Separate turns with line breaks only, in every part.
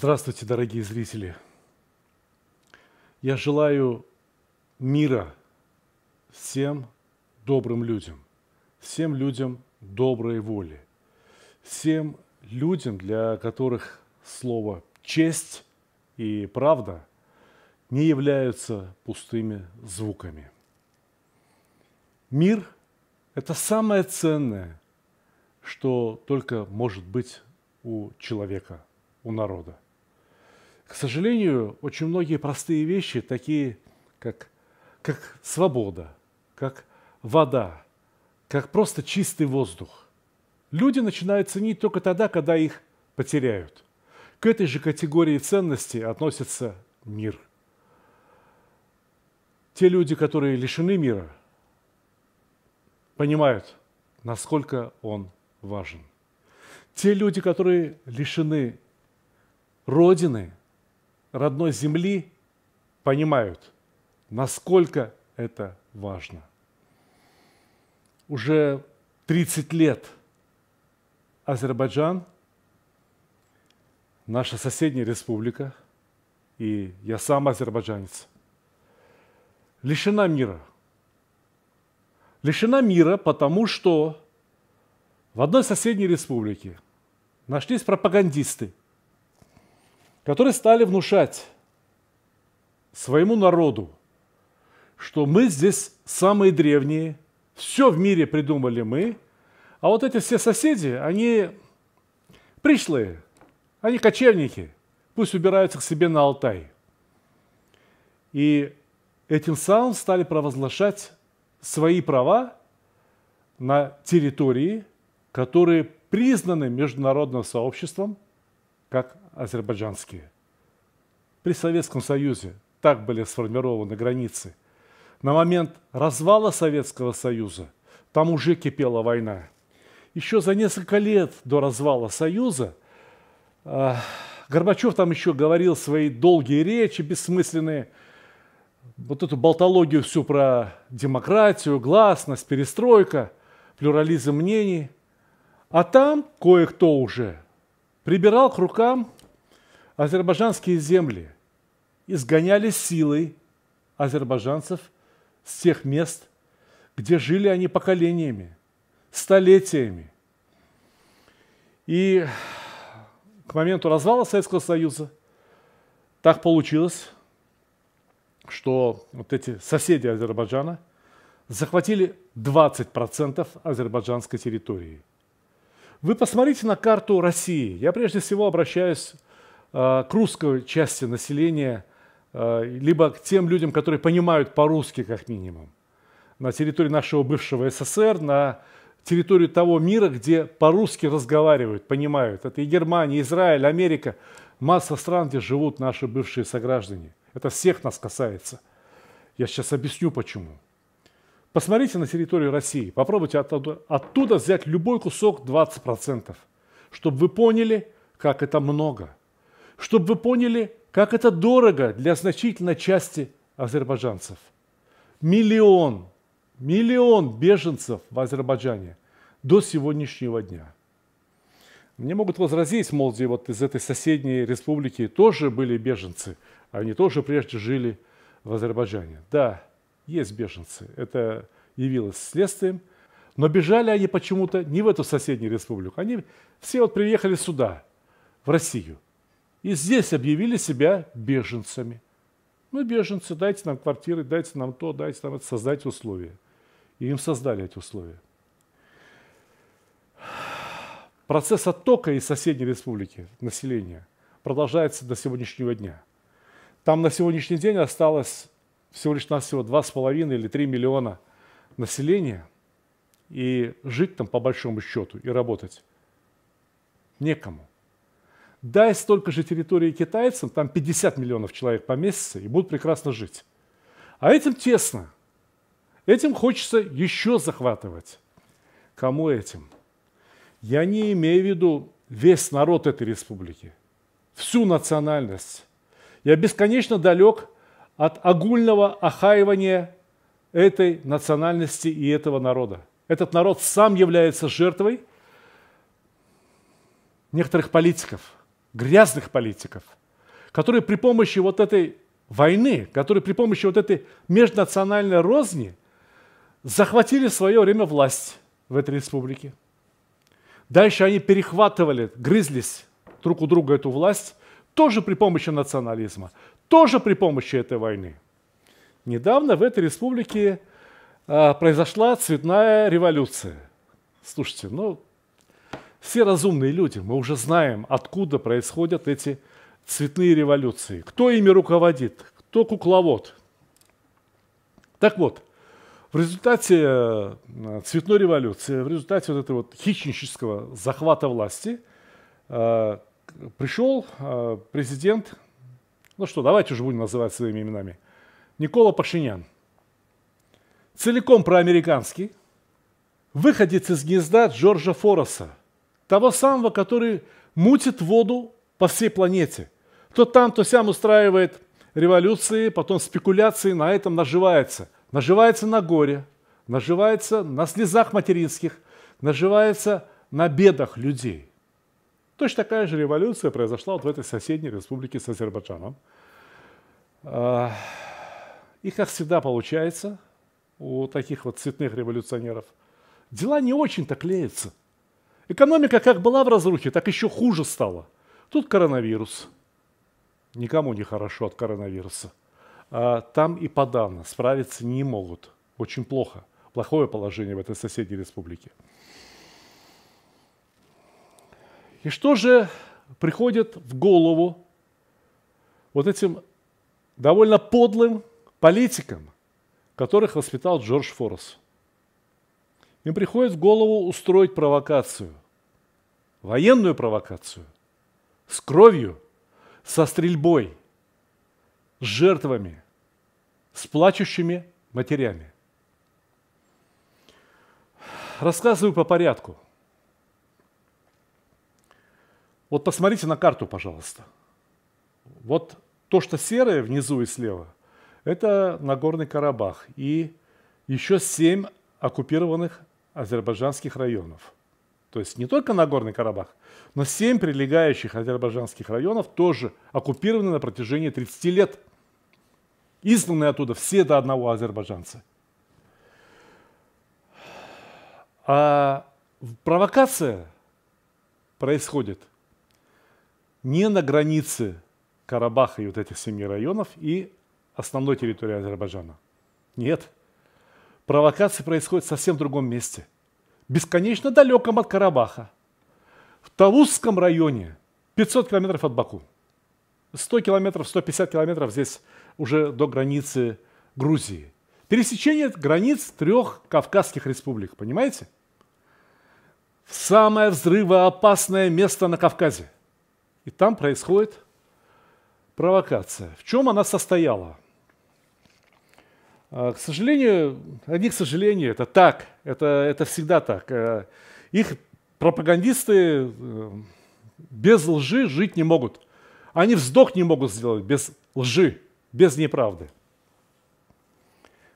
Здравствуйте, дорогие зрители. Я желаю мира всем добрым людям, всем людям доброй воли, всем людям, для которых слово «честь» и «правда» не являются пустыми звуками. Мир – это самое ценное, что только может быть у человека, у народа – к сожалению, очень многие простые вещи, такие как, как свобода, как вода, как просто чистый воздух, люди начинают ценить только тогда, когда их потеряют. К этой же категории ценностей относится мир. Те люди, которые лишены мира, понимают, насколько он важен. Те люди, которые лишены Родины, родной земли понимают, насколько это важно. Уже 30 лет Азербайджан, наша соседняя республика, и я сам азербайджанец, лишена мира. Лишена мира, потому что в одной соседней республике нашлись пропагандисты – которые стали внушать своему народу, что мы здесь самые древние, все в мире придумали мы, а вот эти все соседи, они пришлые, они кочевники, пусть убираются к себе на Алтай. И этим самым стали провозглашать свои права на территории, которые признаны международным сообществом – как азербайджанские. При Советском Союзе так были сформированы границы. На момент развала Советского Союза там уже кипела война. Еще за несколько лет до развала Союза э, Горбачев там еще говорил свои долгие речи бессмысленные, вот эту болтологию всю про демократию, гласность, перестройка, плюрализм мнений. А там кое-кто уже – прибирал к рукам азербайджанские земли, изгоняли силой азербайджанцев с тех мест, где жили они поколениями, столетиями. И к моменту развала Советского Союза так получилось, что вот эти соседи Азербайджана захватили 20% азербайджанской территории – вы посмотрите на карту России. Я прежде всего обращаюсь э, к русской части населения, э, либо к тем людям, которые понимают по-русски как минимум. На территории нашего бывшего СССР, на территории того мира, где по-русски разговаривают, понимают. Это и Германия, и Израиль, Америка, масса стран, где живут наши бывшие сограждане. Это всех нас касается. Я сейчас объясню почему. Посмотрите на территорию России, попробуйте оттуда, оттуда взять любой кусок 20%, чтобы вы поняли, как это много, чтобы вы поняли, как это дорого для значительной части азербайджанцев. Миллион, миллион беженцев в Азербайджане до сегодняшнего дня. Мне могут возразить, мол, где вот из этой соседней республики тоже были беженцы, а они тоже прежде жили в Азербайджане. Да, есть беженцы. Это явилось следствием. Но бежали они почему-то не в эту соседнюю республику. Они все вот приехали сюда, в Россию. И здесь объявили себя беженцами. Мы ну, беженцы, дайте нам квартиры, дайте нам то, дайте нам это, создать условия. И им создали эти условия. Процесс оттока из соседней республики населения продолжается до сегодняшнего дня. Там на сегодняшний день осталось всего лишь нас всего 2,5 или 3 миллиона населения, и жить там по большому счету, и работать некому. Дай столько же территории китайцам, там 50 миллионов человек поместится, и будут прекрасно жить. А этим тесно. Этим хочется еще захватывать. Кому этим? Я не имею в виду весь народ этой республики, всю национальность. Я бесконечно далек от огульного охаивания этой национальности и этого народа. Этот народ сам является жертвой некоторых политиков, грязных политиков, которые при помощи вот этой войны, которые при помощи вот этой межнациональной розни захватили в свое время власть в этой республике. Дальше они перехватывали, грызлись друг у друга эту власть, тоже при помощи национализма, тоже при помощи этой войны. Недавно в этой республике а, произошла цветная революция. Слушайте, ну, все разумные люди, мы уже знаем, откуда происходят эти цветные революции, кто ими руководит, кто кукловод. Так вот, в результате э, цветной революции, в результате вот этого вот хищнического захвата власти э, пришел э, президент ну что, давайте уже будем называть своими именами, Никола Пашинян, целиком проамериканский, выходец из гнезда Джорджа Фороса, того самого, который мутит воду по всей планете. То там, то сям устраивает революции, потом спекуляции, на этом наживается. Наживается на горе, наживается на слезах материнских, наживается на бедах людей. Точно такая же революция произошла вот в этой соседней республике с Азербайджаном. А, и, как всегда получается у таких вот цветных революционеров, дела не очень-то клеятся. Экономика как была в разрухе, так еще хуже стала. Тут коронавирус. Никому не хорошо от коронавируса. А там и подавно справиться не могут. Очень плохо. Плохое положение в этой соседней республике. И что же приходит в голову вот этим довольно подлым политикам, которых воспитал Джордж Форрес? Им приходит в голову устроить провокацию, военную провокацию, с кровью, со стрельбой, с жертвами, с плачущими матерями. Рассказываю по порядку – вот посмотрите на карту, пожалуйста. Вот то, что серое внизу и слева, это Нагорный Карабах и еще семь оккупированных азербайджанских районов. То есть не только Нагорный Карабах, но семь прилегающих азербайджанских районов тоже оккупированы на протяжении 30 лет. Изгнаны оттуда все до одного азербайджанца. А провокация происходит – не на границе Карабаха и вот этих семи районов и основной территории Азербайджана. Нет. Провокации происходят в совсем другом месте. Бесконечно далеком от Карабаха. В Талузском районе, 500 километров от Баку. 100 километров, 150 километров здесь уже до границы Грузии. Пересечение границ трех Кавказских республик, понимаете? Самое взрывоопасное место на Кавказе – и там происходит провокация. В чем она состояла? А, к сожалению, одних к сожалению, это так, это, это всегда так. Э, их пропагандисты э, без лжи жить не могут. Они вздох не могут сделать без лжи, без неправды.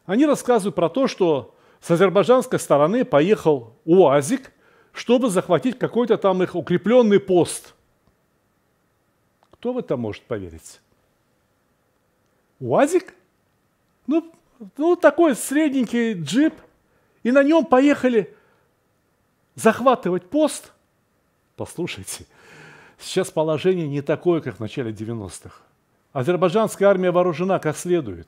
Они рассказывают про то, что с азербайджанской стороны поехал УАЗик, чтобы захватить какой-то там их укрепленный пост – кто в это может поверить? УАЗик? Ну, ну такой средненький джип. И на нем поехали захватывать пост. Послушайте, сейчас положение не такое, как в начале 90-х. Азербайджанская армия вооружена как следует.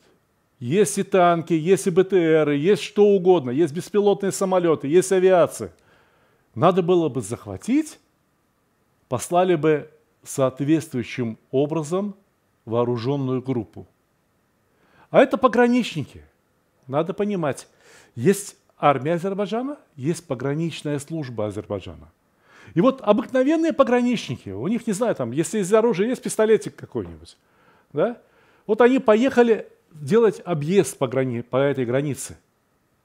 Есть и танки, есть и БТРы, есть что угодно, есть беспилотные самолеты, есть авиация. Надо было бы захватить, послали бы соответствующим образом вооруженную группу. А это пограничники. Надо понимать, есть армия Азербайджана, есть пограничная служба Азербайджана. И вот обыкновенные пограничники, у них, не знаю, там, если из оружия есть пистолетик какой-нибудь, да, вот они поехали делать объезд по, грани, по этой границе.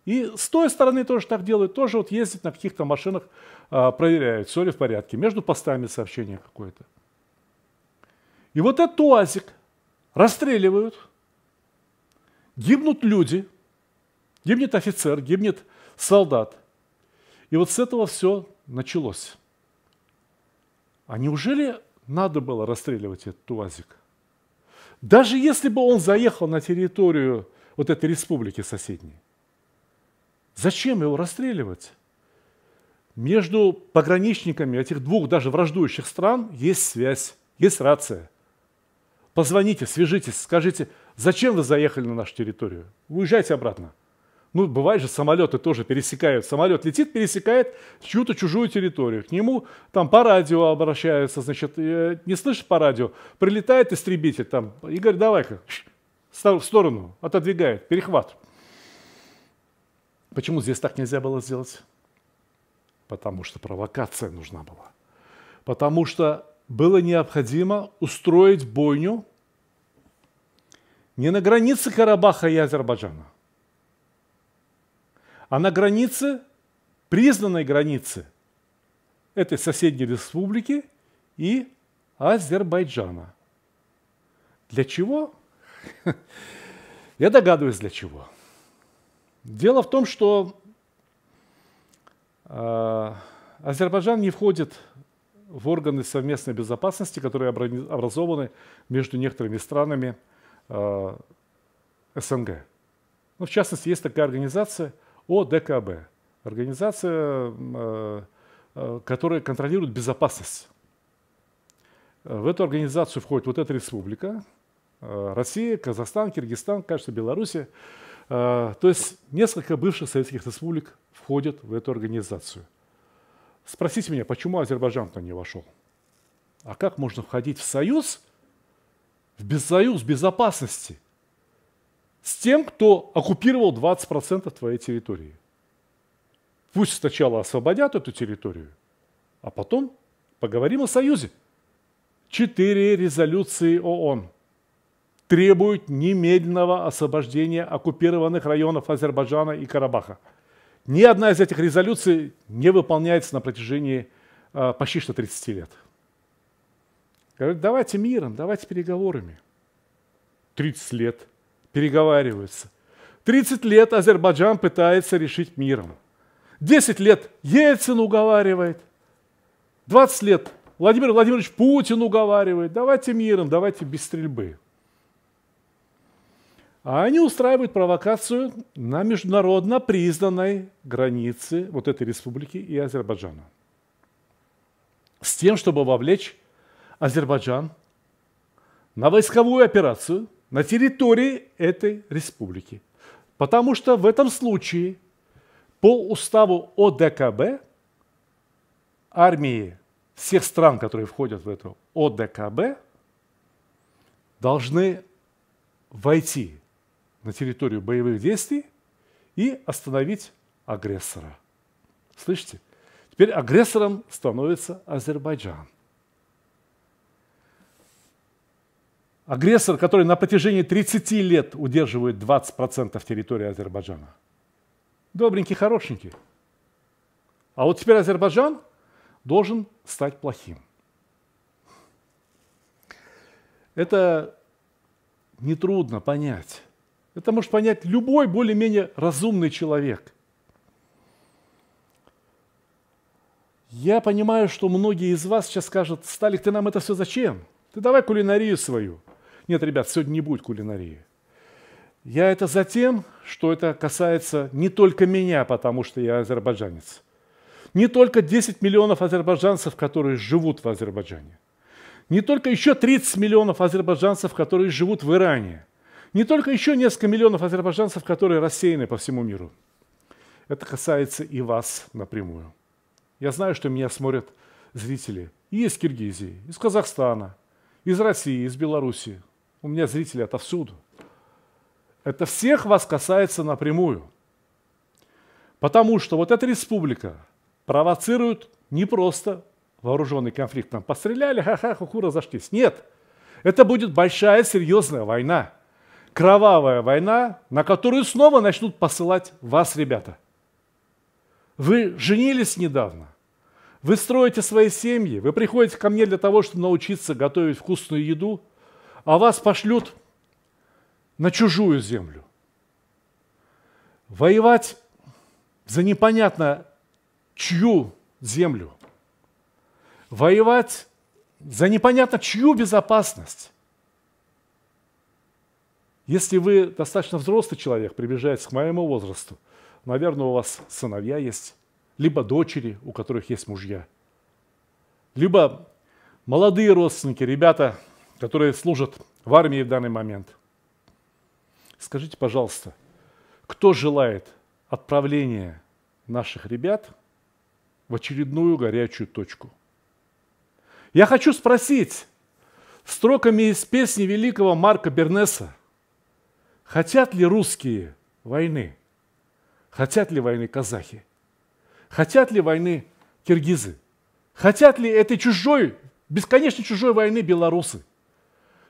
И с той стороны тоже так делают, тоже вот ездят на каких-то машинах, а, проверяют, все ли в порядке, между постами сообщение какое-то. И вот этот УАЗик расстреливают, гибнут люди, гибнет офицер, гибнет солдат. И вот с этого все началось. А неужели надо было расстреливать этот УАЗик? Даже если бы он заехал на территорию вот этой республики соседней, зачем его расстреливать? Между пограничниками этих двух даже враждующих стран есть связь, есть рация – Позвоните, свяжитесь, скажите, зачем вы заехали на нашу территорию? Уезжайте обратно. Ну, бывает же, самолеты тоже пересекают. Самолет летит, пересекает чью-то чужую территорию. К нему там по радио обращаются, значит, э, не слышит по радио. Прилетает истребитель там, и говорит: давай-ка, в сторону, отодвигает, перехват. Почему здесь так нельзя было сделать? Потому что провокация нужна была. Потому что было необходимо устроить бойню не на границе Карабаха и Азербайджана, а на границе, признанной границе этой соседней республики и Азербайджана. Для чего? Я догадываюсь, для чего. Дело в том, что а, Азербайджан не входит в органы совместной безопасности, которые образованы между некоторыми странами – э, СНГ. Ну, в частности, есть такая организация ОДКБ, организация, э, э, которая контролирует безопасность. В эту организацию входит вот эта республика, э, Россия, Казахстан, Киргизстан, кажется, Белоруссия. Э, то есть несколько бывших советских республик входят в эту организацию. Спросите меня, почему Азербайджан-то не вошел? А как можно входить в союз, в безсоюз безопасности с тем, кто оккупировал 20% твоей территории. Пусть сначала освободят эту территорию, а потом поговорим о союзе. Четыре резолюции ООН требуют немедленного освобождения оккупированных районов Азербайджана и Карабаха. Ни одна из этих резолюций не выполняется на протяжении э, почти что 30 лет. Говорят, давайте миром, давайте переговорами. 30 лет переговариваются. 30 лет Азербайджан пытается решить миром. 10 лет Ельцин уговаривает. 20 лет Владимир Владимирович Путин уговаривает. Давайте миром, давайте без стрельбы. А они устраивают провокацию на международно признанной границе вот этой республики и Азербайджана. С тем, чтобы вовлечь Азербайджан на войсковую операцию на территории этой республики. Потому что в этом случае по уставу ОДКБ армии всех стран, которые входят в эту ОДКБ, должны войти на территорию боевых действий и остановить агрессора. Слышите? Теперь агрессором становится Азербайджан. Агрессор, который на протяжении 30 лет удерживает 20% территории Азербайджана. Добренький, хорошенький. А вот теперь Азербайджан должен стать плохим. Это нетрудно понять. Это может понять любой более-менее разумный человек. Я понимаю, что многие из вас сейчас скажут, Сталик, ты нам это все зачем? Ты давай кулинарию свою – нет, ребят, сегодня не будет кулинарии. Я это за тем, что это касается не только меня, потому что я азербайджанец. Не только 10 миллионов азербайджанцев, которые живут в Азербайджане. Не только еще 30 миллионов азербайджанцев, которые живут в Иране. Не только еще несколько миллионов азербайджанцев, которые рассеяны по всему миру. Это касается и вас напрямую. Я знаю, что меня смотрят зрители и из Киргизии, из Казахстана, из России, из Белоруссии. У меня зрители отовсюду. Это всех вас касается напрямую. Потому что вот эта республика провоцирует не просто вооруженный конфликт. Там постреляли, ха-ха, хуху, разошлись. Нет, это будет большая, серьезная война. Кровавая война, на которую снова начнут посылать вас, ребята. Вы женились недавно. Вы строите свои семьи. Вы приходите ко мне для того, чтобы научиться готовить вкусную еду – а вас пошлют на чужую землю. Воевать за непонятно чью землю. Воевать за непонятно чью безопасность. Если вы достаточно взрослый человек, приближаясь к моему возрасту, наверное, у вас сыновья есть, либо дочери, у которых есть мужья, либо молодые родственники, ребята – которые служат в армии в данный момент. Скажите, пожалуйста, кто желает отправления наших ребят в очередную горячую точку? Я хочу спросить строками из песни великого Марка Бернеса, хотят ли русские войны? Хотят ли войны казахи? Хотят ли войны киргизы? Хотят ли этой чужой, бесконечно чужой войны белорусы?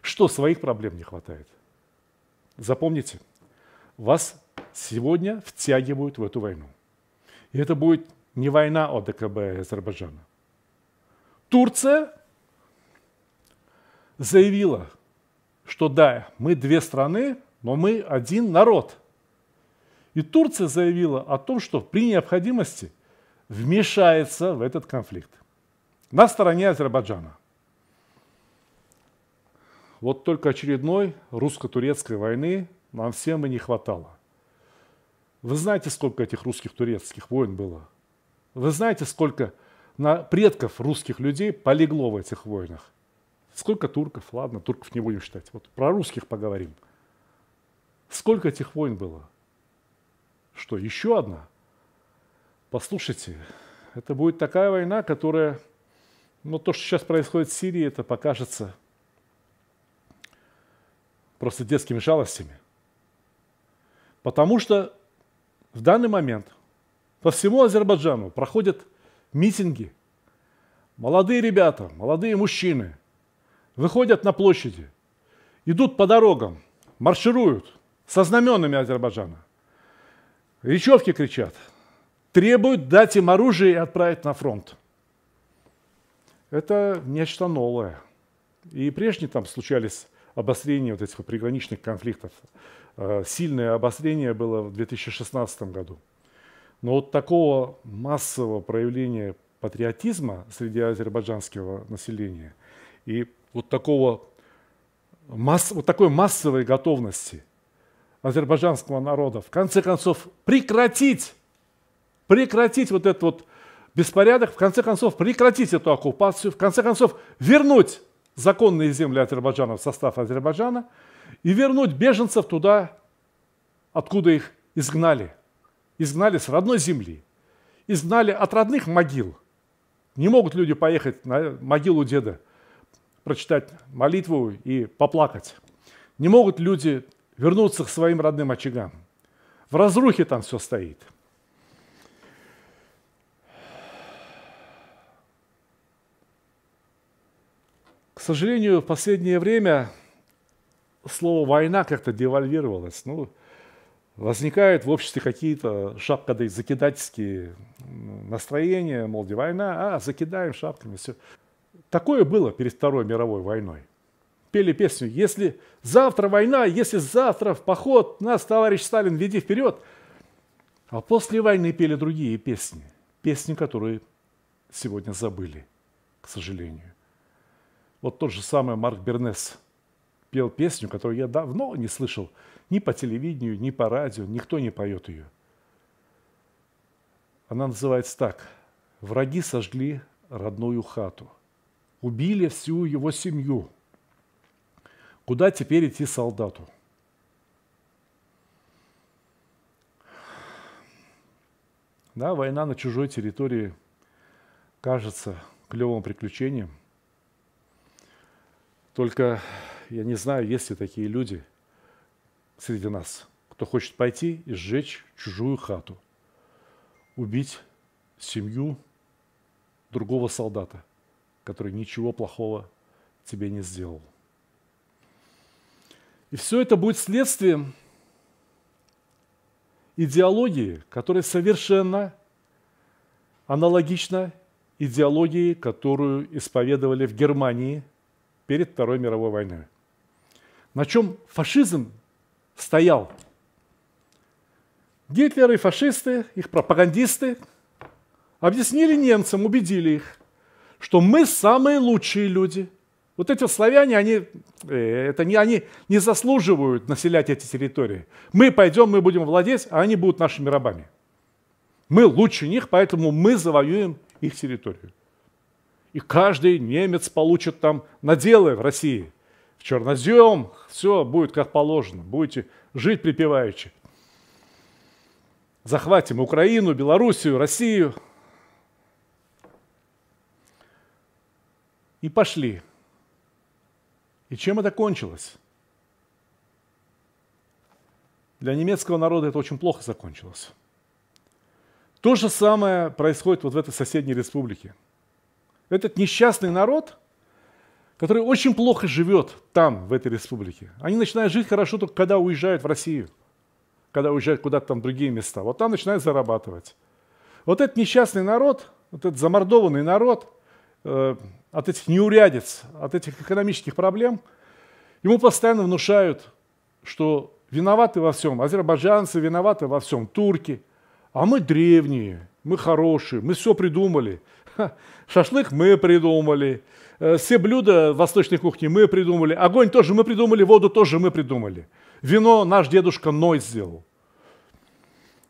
Что, своих проблем не хватает? Запомните, вас сегодня втягивают в эту войну. И это будет не война ОДКБ и Азербайджана. Турция заявила, что да, мы две страны, но мы один народ. И Турция заявила о том, что при необходимости вмешается в этот конфликт на стороне Азербайджана. Вот только очередной русско-турецкой войны нам всем и не хватало. Вы знаете, сколько этих русских турецких войн было? Вы знаете, сколько на предков русских людей полегло в этих войнах? Сколько турков? Ладно, турков не будем считать. Вот про русских поговорим. Сколько этих войн было? Что, еще одна? Послушайте, это будет такая война, которая... Ну, то, что сейчас происходит в Сирии, это покажется просто детскими жалостями, Потому что в данный момент по всему Азербайджану проходят митинги. Молодые ребята, молодые мужчины выходят на площади, идут по дорогам, маршируют со знаменами Азербайджана. Речевки кричат, требуют дать им оружие и отправить на фронт. Это нечто новое. И прежде там случались обострение вот этих приграничных конфликтов. Э, сильное обострение было в 2016 году. Но вот такого массового проявления патриотизма среди азербайджанского населения и вот, такого масс, вот такой массовой готовности азербайджанского народа в конце концов прекратить, прекратить вот этот вот беспорядок, в конце концов прекратить эту оккупацию, в конце концов вернуть законные земли Азербайджана в состав Азербайджана и вернуть беженцев туда, откуда их изгнали. Изгнали с родной земли, изгнали от родных могил. Не могут люди поехать на могилу деда, прочитать молитву и поплакать. Не могут люди вернуться к своим родным очагам. В разрухе там все стоит – сожалению, в последнее время слово «война» как-то девальвировалось. Ну, возникают в обществе какие-то шапкоды закидательские настроения, мол, где война, а, закидаем шапками, все. Такое было перед Второй мировой войной. Пели песню «Если завтра война, если завтра в поход, нас, товарищ Сталин, веди вперед!» А после войны пели другие песни, песни, которые сегодня забыли, к сожалению. Вот тот же самый Марк Бернес пел песню, которую я давно не слышал ни по телевидению, ни по радио, никто не поет ее. Она называется так «Враги сожгли родную хату, убили всю его семью. Куда теперь идти солдату?» Да, война на чужой территории кажется клевым приключением – только я не знаю, есть ли такие люди среди нас, кто хочет пойти и сжечь чужую хату, убить семью другого солдата, который ничего плохого тебе не сделал. И все это будет следствием идеологии, которая совершенно аналогична идеологии, которую исповедовали в Германии – перед Второй мировой войной. На чем фашизм стоял? Гитлеры и фашисты, их пропагандисты, объяснили немцам, убедили их, что мы самые лучшие люди. Вот эти славяне, они, э, это не, они не заслуживают населять эти территории. Мы пойдем, мы будем владеть, а они будут нашими рабами. Мы лучше них, поэтому мы завоюем их территорию. И каждый немец получит там наделы в России. В чернозем, все будет как положено. Будете жить припеваючи. Захватим Украину, Белоруссию, Россию. И пошли. И чем это кончилось? Для немецкого народа это очень плохо закончилось. То же самое происходит вот в этой соседней республике – этот несчастный народ, который очень плохо живет там, в этой республике, они начинают жить хорошо только когда уезжают в Россию, когда уезжают куда-то там в другие места. Вот там начинают зарабатывать. Вот этот несчастный народ, вот этот замордованный народ э, от этих неурядиц, от этих экономических проблем, ему постоянно внушают, что виноваты во всем, азербайджанцы виноваты во всем, турки, а мы древние, мы хорошие, мы все придумали. шашлык мы придумали, э, все блюда восточной кухни мы придумали, огонь тоже мы придумали, воду тоже мы придумали. Вино наш дедушка Ной сделал.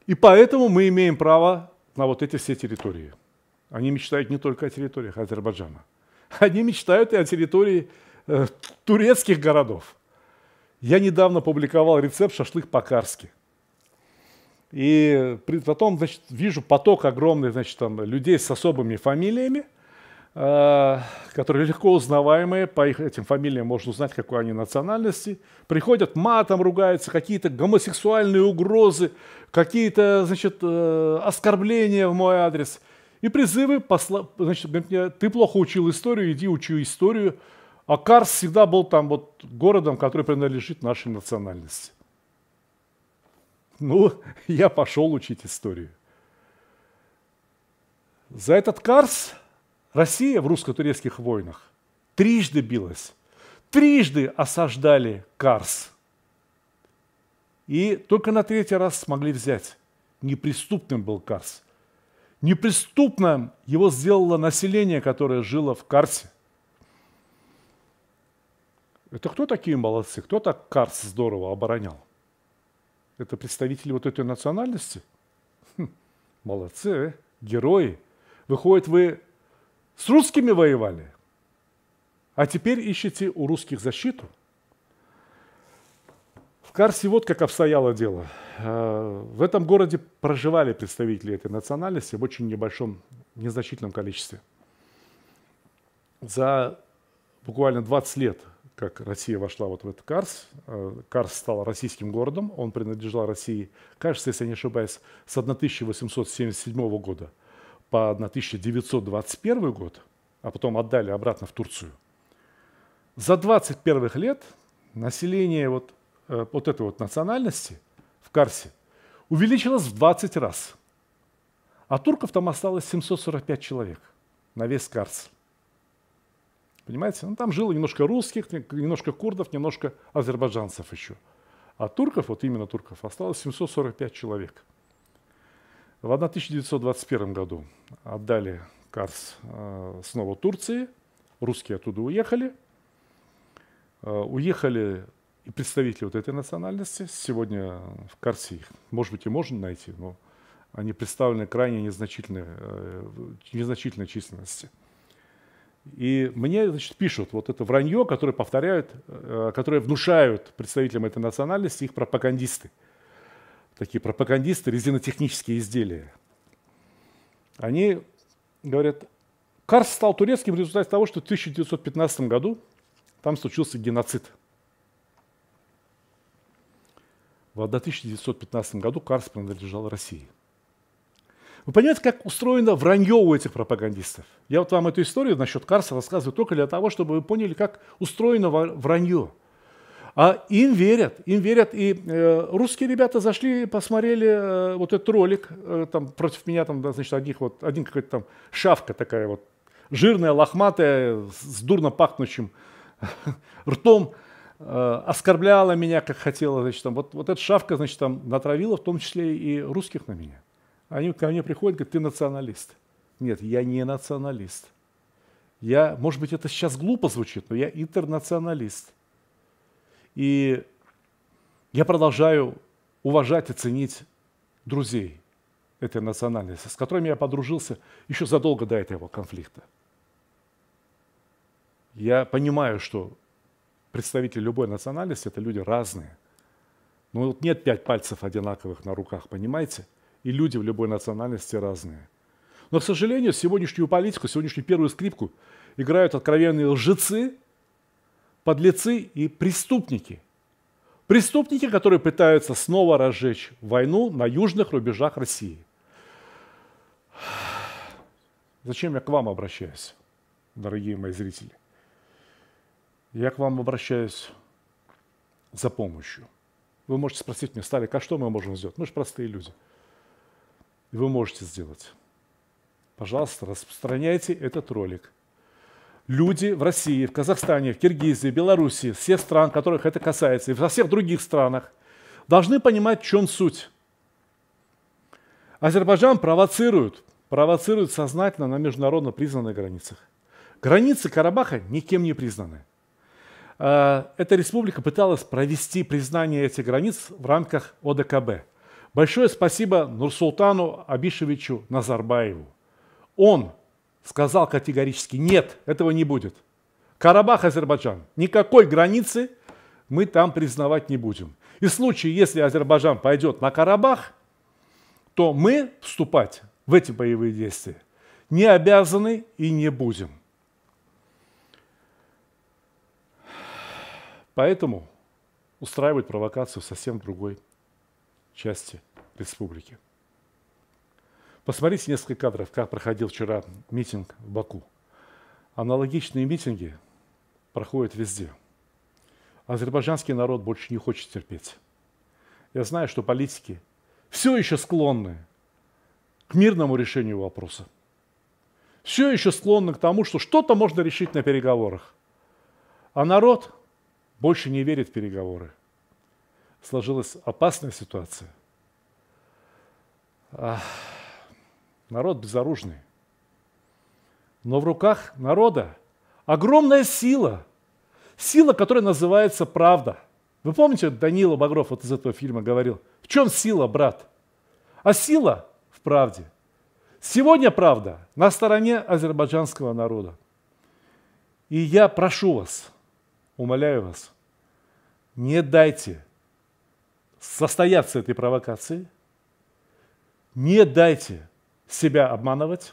И поэтому мы имеем право на вот эти все территории. Они мечтают не только о территориях Азербайджана. Они мечтают и о территории э, турецких городов. Я недавно публиковал рецепт шашлык по-карски. И потом, значит, вижу поток огромный, значит, там, людей с особыми фамилиями, э, которые легко узнаваемые, по их, этим фамилиям можно узнать, какой они национальности. Приходят матом, ругаются, какие-то гомосексуальные угрозы, какие-то, значит, э, оскорбления в мой адрес. И призывы, посла, значит, ты плохо учил историю, иди учу историю. А Карс всегда был там вот городом, который принадлежит нашей национальности. Ну, я пошел учить историю. За этот Карс Россия в русско-турецких войнах трижды билась, трижды осаждали Карс. И только на третий раз смогли взять. Неприступным был Карс. Неприступным его сделало население, которое жило в Карсе. Это кто такие молодцы? Кто так Карс здорово оборонял? это представители вот этой национальности? Хм, молодцы, э, герои. Выходит, вы с русскими воевали, а теперь ищете у русских защиту. В Карсе вот как обстояло дело. Э, в этом городе проживали представители этой национальности в очень небольшом, незначительном количестве. За буквально 20 лет как Россия вошла вот в этот Карс. Э, Карс стал российским городом, он принадлежал России, кажется, если я не ошибаюсь, с 1877 года по 1921 год, а потом отдали обратно в Турцию. За 21 лет население вот, э, вот этой вот национальности в Карсе увеличилось в 20 раз. А турков там осталось 745 человек на весь Карс – Понимаете? Ну, там жило немножко русских, немножко курдов, немножко азербайджанцев еще. А турков, вот именно турков, осталось 745 человек. В 1921 году отдали Карс э, снова Турции, русские оттуда уехали. Э, уехали и представители вот этой национальности. Сегодня в Карсе их, может быть, и можно найти, но они представлены крайне незначительной, э, незначительной численности. И мне, значит, пишут вот это вранье, которое повторяют, э, которое внушают представителям этой национальности их пропагандисты. Такие пропагандисты, резинотехнические изделия. Они говорят, Карс стал турецким в результате того, что в 1915 году там случился геноцид. В 1915 году Карс принадлежал России – вы понимаете, как устроено вранье у этих пропагандистов? Я вот вам эту историю насчет Карса рассказываю только для того, чтобы вы поняли, как устроено вранье. А им верят, им верят. И э, русские ребята зашли, посмотрели э, вот этот ролик, э, там против меня там, да, значит, одних вот, один какой-то там шавка такая вот, жирная, лохматая, с дурно пахнущим ртом, э, оскорбляла меня, как хотела, значит, там, вот, вот эта шавка, значит, там натравила в том числе и русских на меня. Они ко мне приходят, говорят, ты националист. Нет, я не националист. Я, может быть, это сейчас глупо звучит, но я интернационалист. И я продолжаю уважать и ценить друзей этой национальности, с которыми я подружился еще задолго до этого конфликта. Я понимаю, что представители любой национальности – это люди разные. Но вот нет пять пальцев одинаковых на руках, понимаете – и люди в любой национальности разные. Но, к сожалению, сегодняшнюю политику, сегодняшнюю первую скрипку играют откровенные лжецы, подлецы и преступники. Преступники, которые пытаются снова разжечь войну на южных рубежах России. Зачем я к вам обращаюсь, дорогие мои зрители? Я к вам обращаюсь за помощью. Вы можете спросить меня, Сталик, а что мы можем сделать? Мы же простые люди. И вы можете сделать. Пожалуйста, распространяйте этот ролик. Люди в России, в Казахстане, в Киргизии, Белоруссии, всех стран, которых это касается, и во всех других странах, должны понимать, в чем суть. Азербайджан провоцирует, провоцирует сознательно на международно признанных границах. Границы Карабаха никем не признаны. Э, эта республика пыталась провести признание этих границ в рамках ОДКБ – Большое спасибо Нурсултану Абишевичу Назарбаеву. Он сказал категорически, нет, этого не будет. Карабах, Азербайджан, никакой границы мы там признавать не будем. И в случае, если Азербайджан пойдет на Карабах, то мы вступать в эти боевые действия не обязаны и не будем. Поэтому устраивать провокацию совсем другой части республики. Посмотрите несколько кадров, как проходил вчера митинг в Баку. Аналогичные митинги проходят везде. Азербайджанский народ больше не хочет терпеть. Я знаю, что политики все еще склонны к мирному решению вопроса. Все еще склонны к тому, что что-то можно решить на переговорах. А народ больше не верит в переговоры сложилась опасная ситуация. Ах, народ безоружный. Но в руках народа огромная сила. Сила, которая называется правда. Вы помните, Данила Багров вот из этого фильма говорил, в чем сила, брат? А сила в правде. Сегодня правда на стороне азербайджанского народа. И я прошу вас, умоляю вас, не дайте Состояться этой провокации. Не дайте себя обманывать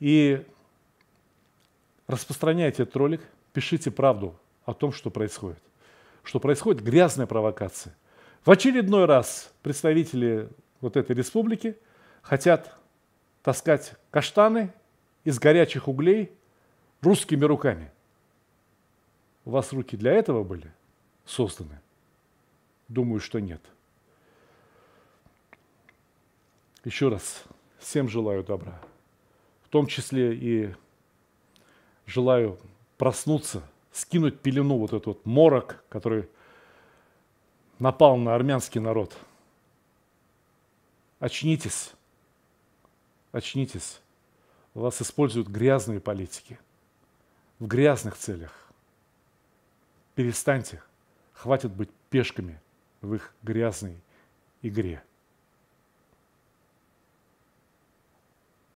и распространяйте этот ролик, пишите правду о том, что происходит. Что происходит грязная провокация. В очередной раз представители вот этой республики хотят таскать каштаны из горячих углей русскими руками. У вас руки для этого были созданы. Думаю, что нет. Еще раз, всем желаю добра. В том числе и желаю проснуться, скинуть пелену, вот этот вот морок, который напал на армянский народ. Очнитесь, очнитесь. Вас используют грязные политики в грязных целях. Перестаньте, хватит быть пешками – в их грязной игре.